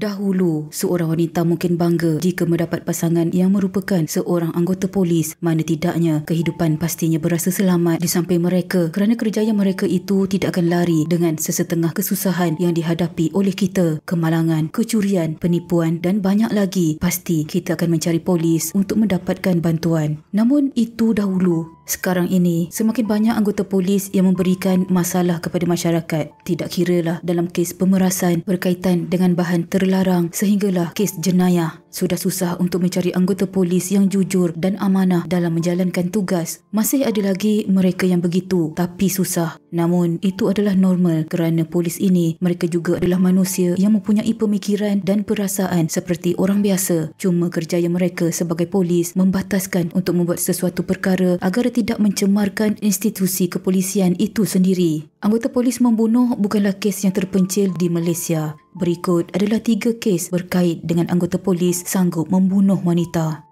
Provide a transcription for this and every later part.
Dahulu, seorang wanita mungkin bangga jika mendapat pasangan yang merupakan seorang anggota polis. Mana tidaknya, kehidupan pastinya berasa selamat di samping mereka kerana kerjaya mereka itu tidak akan lari dengan sesetengah kesusahan yang dihadapi oleh kita. Kemalangan, kecurian, penipuan dan banyak lagi. Pasti kita akan mencari polis untuk mendapatkan bantuan. Namun, itu dahulu. Sekarang ini, semakin banyak anggota polis yang memberikan masalah kepada masyarakat. Tidak kiralah dalam kes pemerasan berkaitan dengan bahan terlalu terlarang sehinggalah kes jenayah. Sudah susah untuk mencari anggota polis yang jujur dan amanah dalam menjalankan tugas. Masih ada lagi mereka yang begitu tapi susah. Namun itu adalah normal kerana polis ini mereka juga adalah manusia yang mempunyai pemikiran dan perasaan seperti orang biasa. Cuma kerjaya mereka sebagai polis membataskan untuk membuat sesuatu perkara agar tidak mencemarkan institusi kepolisian itu sendiri. Anggota polis membunuh bukanlah kes yang terpencil di Malaysia. Berikut adalah tiga kes berkait dengan anggota polis sanggup membunuh wanita.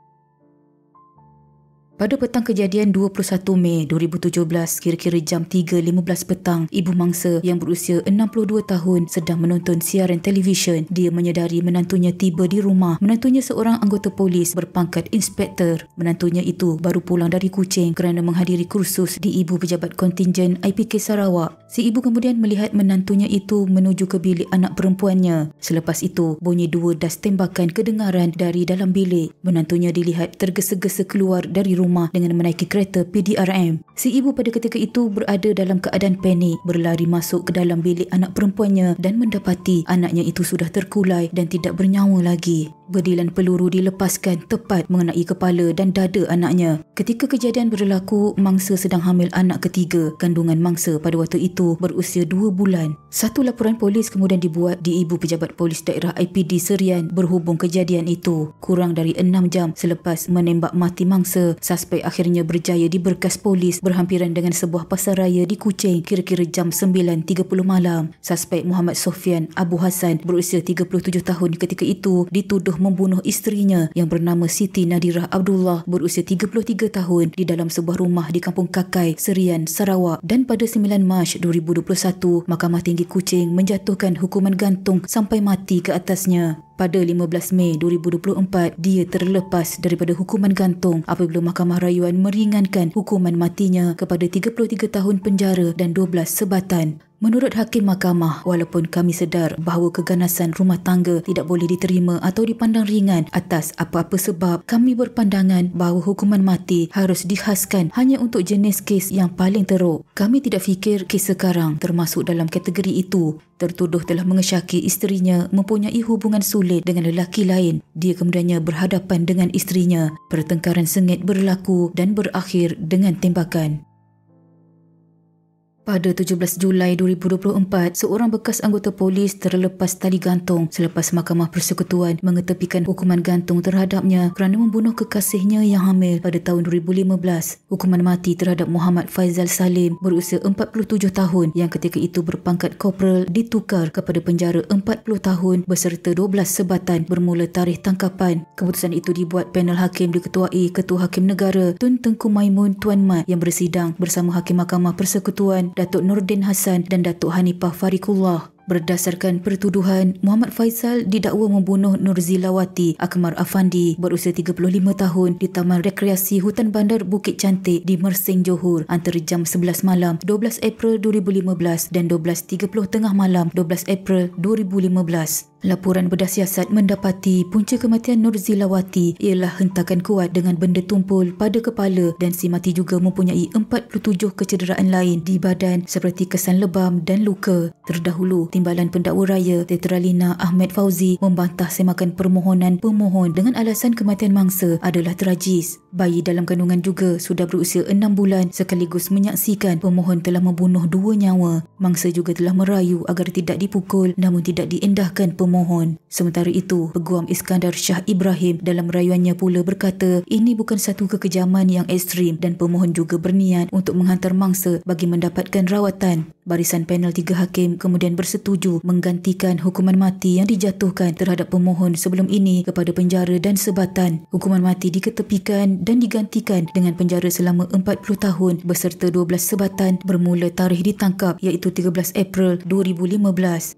Pada petang kejadian 21 Mei 2017, kira-kira jam 3.15 petang, ibu mangsa yang berusia 62 tahun sedang menonton siaran televisyen. Dia menyedari menantunya tiba di rumah. Menantunya seorang anggota polis berpangkat inspektor. Menantunya itu baru pulang dari Kuching kerana menghadiri kursus di Ibu Pejabat Kontingen IPK Sarawak. Si ibu kemudian melihat menantunya itu menuju ke bilik anak perempuannya. Selepas itu, bunyi dua das tembakan kedengaran dari dalam bilik. Menantunya dilihat tergesa-gesa keluar dari rumah rumah dengan menaiki kereta PDRM. Si ibu pada ketika itu berada dalam keadaan panik, berlari masuk ke dalam bilik anak perempuannya dan mendapati anaknya itu sudah terkulai dan tidak bernyawa lagi. Bedilan peluru dilepaskan tepat mengenai kepala dan dada anaknya. Ketika kejadian berlaku, mangsa sedang hamil anak ketiga. Kandungan mangsa pada waktu itu berusia dua bulan. Satu laporan polis kemudian dibuat di ibu pejabat polis daerah IPD Serian berhubung kejadian itu. Kurang dari enam jam selepas menembak mati mangsa, suspek akhirnya berjaya di berkas polis berhampiran dengan sebuah pasaraya di Kuching kira-kira jam 9.30 malam. Suspek Muhammad Sofian Abu Hassan berusia 37 tahun ketika itu dituduh membunuh isterinya yang bernama Siti Nadirah Abdullah berusia 33 tahun di dalam sebuah rumah di Kampung Kakai, Serian, Sarawak dan pada 9 Mac 2021, Mahkamah Tinggi Kuching menjatuhkan hukuman gantung sampai mati ke atasnya. Pada 15 Mei 2024, dia terlepas daripada hukuman gantung apabila Mahkamah Rayuan meringankan hukuman matinya kepada 33 tahun penjara dan 12 sebatan. Menurut Hakim Mahkamah, walaupun kami sedar bahawa keganasan rumah tangga tidak boleh diterima atau dipandang ringan atas apa-apa sebab, kami berpandangan bahawa hukuman mati harus dihaskan hanya untuk jenis kes yang paling teruk. Kami tidak fikir kes sekarang termasuk dalam kategori itu. Tertuduh telah mengesyaki isterinya mempunyai hubungan sulit dengan lelaki lain. Dia kemudiannya berhadapan dengan isterinya. Pertengkaran sengit berlaku dan berakhir dengan tembakan. Pada 17 Julai 2024, seorang bekas anggota polis terlepas tali gantung selepas Mahkamah Persekutuan mengetepikan hukuman gantung terhadapnya kerana membunuh kekasihnya yang hamil pada tahun 2015. Hukuman mati terhadap Muhammad Faizal Salim berusia 47 tahun yang ketika itu berpangkat korporal ditukar kepada penjara 40 tahun berserta 12 sebatan bermula tarikh tangkapan. Keputusan itu dibuat panel hakim diketuai Ketua Hakim Negara Tun Tengku Maimun Tuan Mat yang bersidang bersama Hakim Mahkamah Persekutuan Datuk Nordin Hassan dan Datuk Hanifah Farikullah. Berdasarkan pertuduhan, Muhammad Faisal didakwa membunuh Nur Zilawati Akmar Afandi berusia 35 tahun di Taman Rekreasi Hutan Bandar Bukit Cantik di Mersing Johor antara jam 11 malam 12 April 2015 dan 12.30 tengah malam 12 April 2015. Laporan berdasiasat mendapati punca kematian Nur Zilawati ialah hentakan kuat dengan benda tumpul pada kepala dan si mati juga mempunyai 47 kecederaan lain di badan seperti kesan lebam dan luka. Terdahulu, tim Timbalan Pendakwa Raya Tetralina Ahmed Fauzi membantah semakan permohonan pemohon dengan alasan kematian mangsa adalah tragis. Bayi dalam kandungan juga sudah berusia enam bulan sekaligus menyaksikan pemohon telah membunuh dua nyawa. Mangsa juga telah merayu agar tidak dipukul namun tidak diendahkan pemohon. Sementara itu, Peguam Iskandar Shah Ibrahim dalam rayuannya pula berkata ini bukan satu kekejaman yang ekstrim dan pemohon juga berniat untuk menghantar mangsa bagi mendapatkan rawatan. Barisan panel tiga hakim kemudian bersetuju bersetuju menggantikan hukuman mati yang dijatuhkan terhadap pemohon sebelum ini kepada penjara dan sebatan. Hukuman mati diketepikan dan digantikan dengan penjara selama 40 tahun beserta 12 sebatan bermula tarikh ditangkap iaitu 13 April 2015.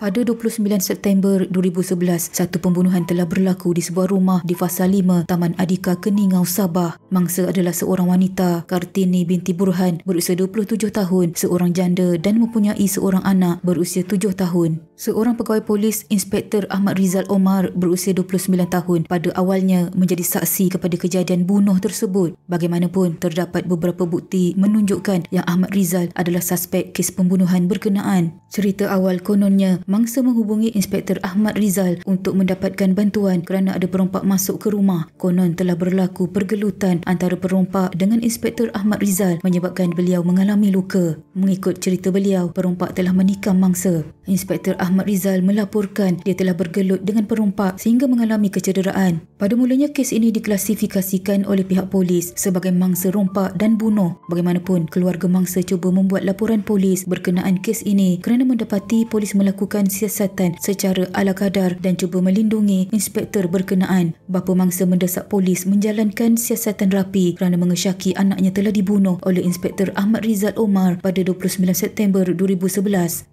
Pada 29 September 2011, satu pembunuhan telah berlaku di sebuah rumah di Fasa 5, Taman Adika Keningau, Sabah. Mangsa adalah seorang wanita, Kartini binti Burhan, berusia 27 tahun, seorang janda dan mempunyai seorang anak berusia 7 tahun. Seorang pegawai polis, Inspektor Ahmad Rizal Omar berusia 29 tahun, pada awalnya menjadi saksi kepada kejadian bunuh tersebut. Bagaimanapun, terdapat beberapa bukti menunjukkan yang Ahmad Rizal adalah suspek kes pembunuhan berkenaan. Cerita awal kononnya, mangsa menghubungi Inspektor Ahmad Rizal untuk mendapatkan bantuan kerana ada perompak masuk ke rumah. Konon telah berlaku pergelutan antara perompak dengan Inspektor Ahmad Rizal menyebabkan beliau mengalami luka. Mengikut cerita beliau, perompak telah menikam mangsa. Inspektor Ahmad Rizal melaporkan dia telah bergelut dengan perompak sehingga mengalami kecederaan. Pada mulanya kes ini diklasifikasikan oleh pihak polis sebagai mangsa rompak dan bunuh. Bagaimanapun, keluarga mangsa cuba membuat laporan polis berkenaan kes ini kerana mendapati polis melakukan siasatan secara ala kadar dan cuba melindungi inspektor berkenaan. Bapa mangsa mendesak polis menjalankan siasatan rapi kerana mengesyaki anaknya telah dibunuh oleh inspektor Ahmad Rizal Omar pada 29 September 2011.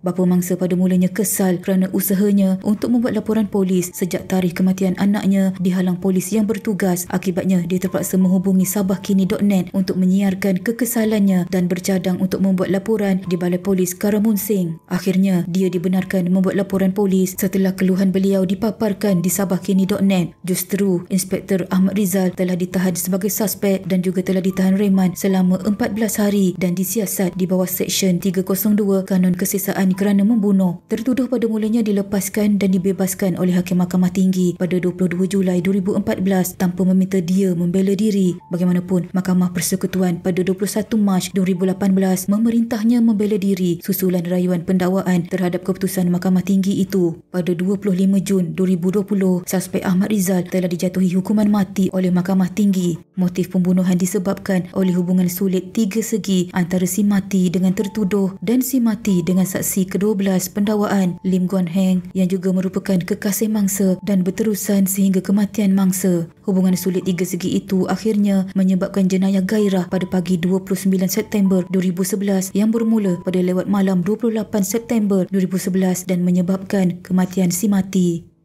Bapa mangsa pada mulanya kesal kerana usahanya untuk membuat laporan polis sejak tarikh kematian anaknya dihalang polis yang bertugas. Akibatnya, dia terpaksa menghubungi sabahkini.net untuk menyiarkan kekesalannya dan bercadang untuk membuat laporan di Balai Polis Karamunsing. Akhirnya, dia dibenarkan membuat laporan polis setelah keluhan beliau dipaparkan di sabahkini.net. Justeru, Inspektor Ahmad Rizal telah ditahan sebagai suspek dan juga telah ditahan reman selama 14 hari dan disiasat di bawah Seksyen 302 Kanun Kesesaan kerana membunuh. Tertuduh pada mulanya dilepaskan dan dibebaskan oleh Hakim Mahkamah Tinggi pada 22 Julai 2020 2014 tanpa meminta dia membela diri. Bagaimanapun, Mahkamah Persekutuan pada 21 Mac 2018 memerintahnya membela diri susulan rayuan pendakwaan terhadap keputusan Mahkamah Tinggi itu. Pada 25 Jun 2020, suspek Ahmad Rizal telah dijatuhi hukuman mati oleh Mahkamah Tinggi. Motif pembunuhan disebabkan oleh hubungan sulit tiga segi antara si mati dengan tertuduh dan si mati dengan saksi ke-12 pendakwaan Lim Guan Heng yang juga merupakan kekasih mangsa dan berterusan sehingga kematian mangsa. Hubungan sulit tiga segi itu akhirnya menyebabkan jenayah gairah pada pagi 29 September 2011 yang bermula pada lewat malam 28 September 2011 dan menyebabkan kematian si mati.